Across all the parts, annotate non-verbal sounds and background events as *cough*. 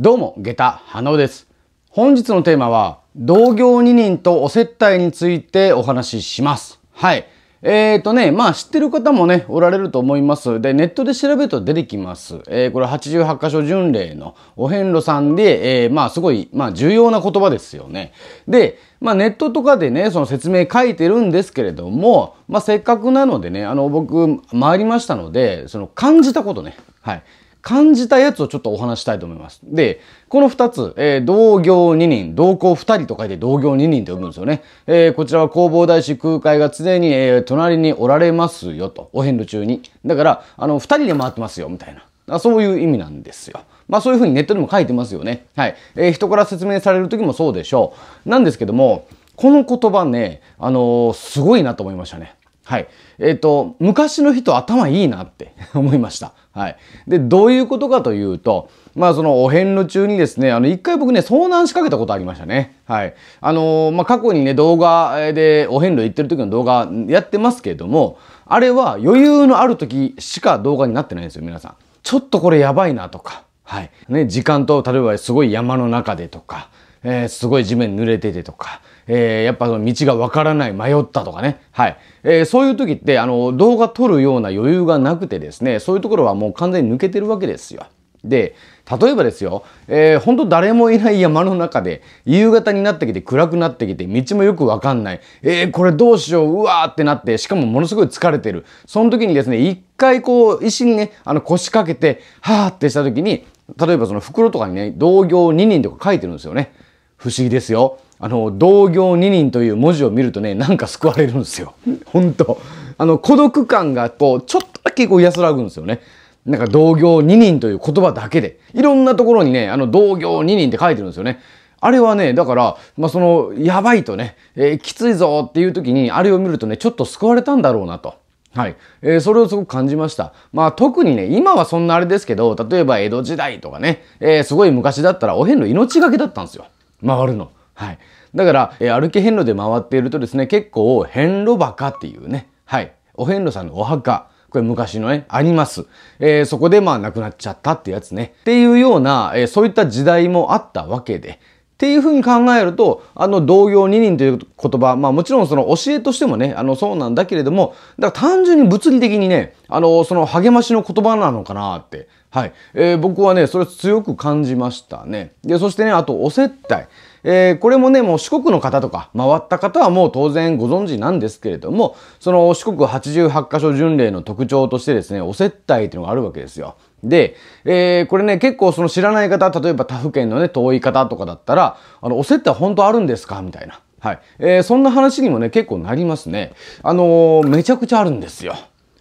どうも、下駄、花尾です。本日のテーマは、同業二人とお接待についてお話しします。はい。えーとね、まあ知ってる方もね、おられると思います。で、ネットで調べると出てきます。えー、これ88箇所巡礼のお遍路さんで、えー、まあすごい、まあ重要な言葉ですよね。で、まあネットとかでね、その説明書いてるんですけれども、まあせっかくなのでね、あの僕、回りましたので、その感じたことね、はい。感じたやつをちょっとお話したいと思います。で、この2つ、えー、同業2人、同行2人と書いて同業2人と呼ぶんですよね。えー、こちらは弘法大師空海が常に、えー、隣におられますよと、お遍路中に。だから、あの、2人で回ってますよ、みたいな。そういう意味なんですよ。まあそういうふうにネットでも書いてますよね。はい。えー、人から説明される時もそうでしょう。なんですけども、この言葉ね、あのー、すごいなと思いましたね。はい。えっ、ー、と、昔の人頭いいなって *laughs* 思いました。はい、でどういうことかというと、まあ、そのお遍路中にですねあの1回僕ね遭難しかけたことありましたね。はいあのー、まあ、過去にね動画でお遍路行ってる時の動画やってますけれどもあれは余裕のある時しか動画になってないんですよ皆さん。ちょっとこれやばいなとか、はいね、時間と例えばすごい山の中でとかえー、すごい地面濡れててとか、えー、やっぱ道がわからない迷ったとかね、はいえー、そういう時ってあの動画撮るような余裕がなくてですねそういうところはもう完全に抜けてるわけですよ。で例えばですよ、えー、本当誰もいない山の中で夕方になってきて暗くなってきて道もよくわかんない、えー、これどうしよううわーってなってしかもものすごい疲れてるその時にですね一回こう石にねあの腰掛けてはーってした時に例えばその袋とかにね同業2人とか書いてるんですよね。不思議ですよ。あの、同業二人という文字を見るとね、なんか救われるんですよ。*laughs* 本当あの、孤独感がこう、ちょっとだけこう安らぐんですよね。なんか同業二人という言葉だけで、いろんなところにね、あの、同業二人って書いてるんですよね。あれはね、だから、まあ、その、やばいとね、えー、きついぞっていう時に、あれを見るとね、ちょっと救われたんだろうなと。はい。えー、それをすごく感じました。まあ特にね、今はそんなあれですけど、例えば江戸時代とかね、えー、すごい昔だったらお遍路命がけだったんですよ。回るの。はい。だから、えー、歩き遍路で回っているとですね、結構、遍路墓っていうね、はい。お遍路さんのお墓。これ昔のね、あります。えー、そこでまあ亡くなっちゃったってやつね。っていうような、えー、そういった時代もあったわけで。っていうふうに考えると、あの、同業二人という言葉、まあもちろんその教えとしてもね、あの、そうなんだけれども、だから単純に物理的にね、あの、その励ましの言葉なのかなってはい、えー、僕はねそれ強く感じましたねでそしてねあとお接待えー、これもねもう四国の方とか回った方はもう当然ご存知なんですけれどもその四国88箇所巡礼の特徴としてですねお接待っていうのがあるわけですよ。で、えー、これね結構その知らない方例えば他府県のね遠い方とかだったら「あのお接待本当あるんですか?」みたいな、はいえー、そんな話にもね結構なりますね。あのめちゃくちゃあるんですよ。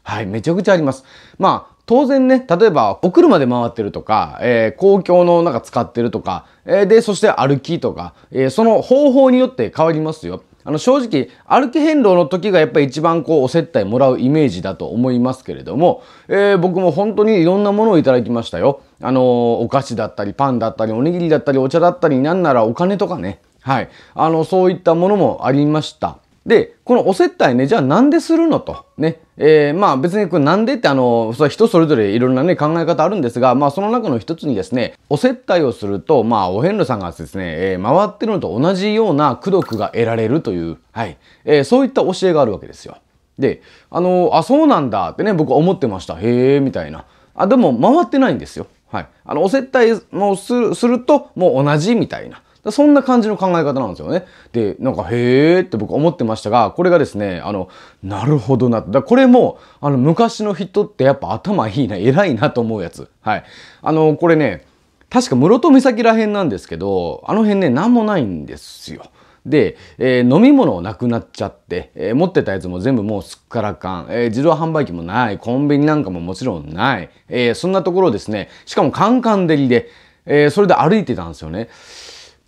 はい、めちゃくちゃあります。まあ、当然ね、例えば、お車で回ってるとか、えー、公共の中使ってるとか、えー、で、そして歩きとか、えー、その方法によって変わりますよ。あの正直、歩き変動の時がやっぱり一番こうお接待もらうイメージだと思いますけれども、えー、僕も本当にいろんなものをいただきましたよ。あのー、お菓子だったり、パンだったり、おにぎりだったり、お茶だったり、なんならお金とかね。はい。あの、そういったものもありました。で、このお接待ね、じゃあなんでするのと。ね。えー、まあ別にこれなんでってあの、それは人それぞれいろんなね考え方あるんですが、まあその中の一つにですね、お接待をすると、まあお遍路さんがですね、えー、回ってるのと同じような功徳が得られるという、はい。えー、そういった教えがあるわけですよ。で、あの、あ、そうなんだってね、僕は思ってました。へえ、みたいな。あ、でも回ってないんですよ。はい。あの、お接待もするすると、もう同じみたいな。そんな感じの考え方なんですよね。で、なんか、へーって僕思ってましたが、これがですね、あの、なるほどなだこれも、あの、昔の人ってやっぱ頭いいな、偉いなと思うやつ。はい。あの、これね、確か室戸岬らへんなんですけど、あの辺ね、なんもないんですよ。で、えー、飲み物なくなっちゃって、えー、持ってたやつも全部もうすっからかん、えー、自動販売機もない、コンビニなんかももちろんない、えそんなところですね、しかもカンカン照りで、えそれで歩いてたんですよね。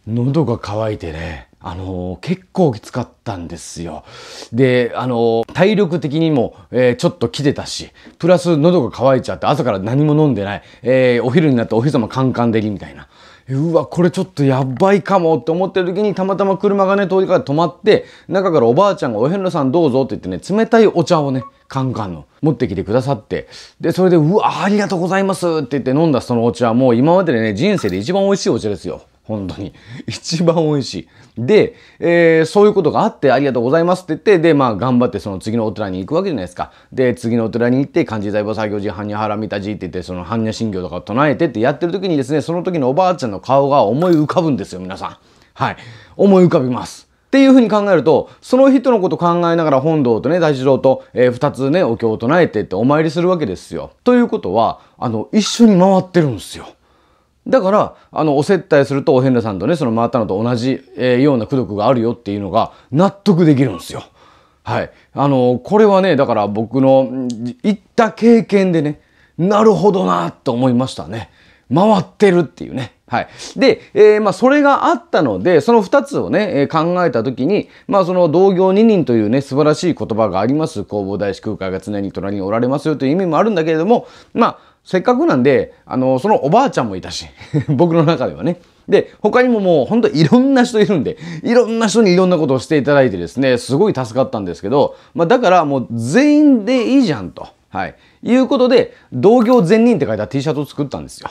喉が渇いてね、あのー、結構きつかったんですよ。で、あのー、体力的にも、えー、ちょっと来てたし、プラス喉が渇いちゃって、朝から何も飲んでない、えお昼になってお日様カンカンでりみたいな。うわ、これちょっとやばいかもって思ってる時に、たまたま車がね、通りから止まって、中からおばあちゃんがお遍路さんどうぞって言ってね、冷たいお茶をね、カンカンの持ってきてくださって、で、それで、うわ、ありがとうございますって言って飲んだそのお茶はもう今まででね、人生で一番美味しいお茶ですよ。本当に。*laughs* 一番美味しい。で、えー、そういうことがあってありがとうございますって言って、で、まあ頑張ってその次のお寺に行くわけじゃないですか。で、次のお寺に行って、漢字財宝作業時、半若波見たじって言って、その般若心経とかを唱えてってやってる時にですね、その時のおばあちゃんのの顔が思い浮かぶんですよ、皆さん。はい。思い浮かびます。っていうふうに考えると、その人のこと考えながら本堂とね、大師堂と、えー、二つね、お経を唱えてってお参りするわけですよ。ということは、あの、一緒に回ってるんですよ。だから、あの、お接待するとお遍路さんとね、その回ったのと同じ、えー、ような功徳があるよっていうのが納得できるんですよ。はい。あの、これはね、だから僕の行った経験でね、なるほどなと思いましたね。回ってるっていうね。はい。で、えー、まあ、それがあったので、その2つをね、えー、考えたときに、まあ、その同業二人というね、素晴らしい言葉があります。弘法大師空海が常に隣におられますよという意味もあるんだけれども、まあ、せっかくなんで、あの、そのおばあちゃんもいたし、*laughs* 僕の中ではね。で、他にももうほんといろんな人いるんで、いろんな人にいろんなことをしていただいてですね、すごい助かったんですけど、まあ、だからもう全員でいいじゃんと。はい。いうことで、同業善人って書いた T シャツを作ったんですよ。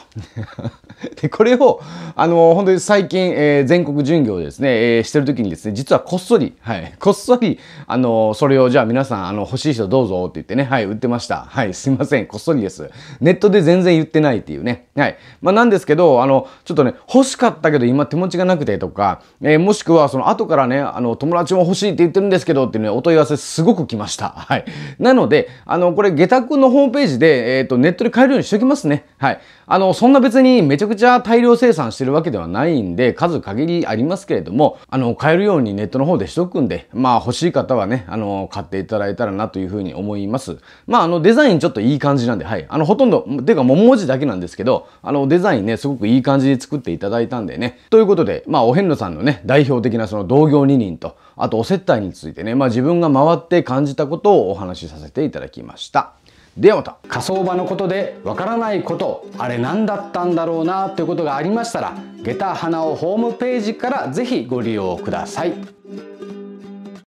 *laughs* で、これを、あのー、本当に最近、えー、全国巡業ですね、えー、してる時にですね、実はこっそり、はい、こっそり、あのー、それをじゃあ皆さん、あの、欲しい人どうぞって言ってね、はい、売ってました。はい、すいません、こっそりです。ネットで全然言ってないっていうね。はい。まあ、なんですけど、あの、ちょっとね、欲しかったけど今手持ちがなくてとか、えー、もしくは、その後からね、あの、友達も欲しいって言ってるんですけどっていうね、お問い合わせすごく来ました。はい。なので、あの、これ、下宅の方ホームページで、えっ、ー、と、ネットで買えるようにしときますね。はい。あの、そんな別にめちゃくちゃ大量生産してるわけではないんで、数限りありますけれども、あの、買えるようにネットの方でしとくんで、まあ、欲しい方はね、あの、買っていただいたらなというふうに思います。まあ、あの、デザインちょっといい感じなんで、はい。あの、ほとんど、ていうか、も文字だけなんですけど、あの、デザインね、すごくいい感じに作っていただいたんでね。ということで、まあ、お遍路さんのね、代表的なその同業二人と、あとお接待についてね、まあ、自分が回って感じたことをお話しさせていただきました。ではまた火葬場のことでわからないことあれ何だったんだろうなということがありましたら下駄花をホームページから是非ご利用ください。